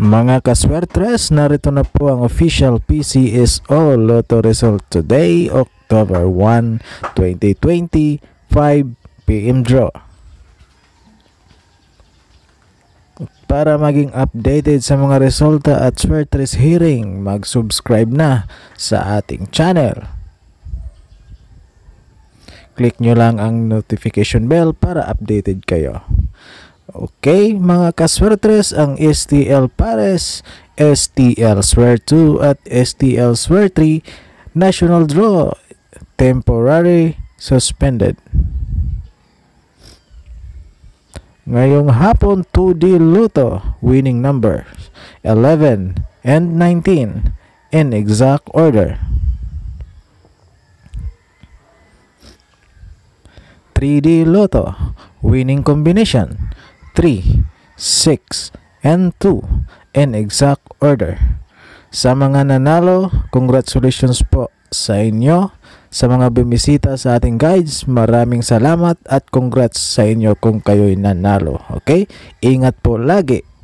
Mga kaswertres, narito na po ang official PCSO Lotto result today, October 1, 2020, 5pm draw. Para maging updated sa mga resulta at swertres hearing, mag-subscribe na sa ating channel. Click nyo lang ang notification bell para updated kayo. Okay, mga kaswertres, ang STL Pares, STL Swear 2 at STL Swear 3 National Draw temporary suspended. Ngayong hapon, 2D Luto, winning number 11 and 19 in exact order. 3D Lotto, winning combination 3, 6, and 2 in exact order. Sa mga nanalo, congratulations po sa inyo. Sa mga bumisita sa ating guides, maraming salamat at congrats sa inyo kung kayo'y nanalo. Okay? Ingat po lagi.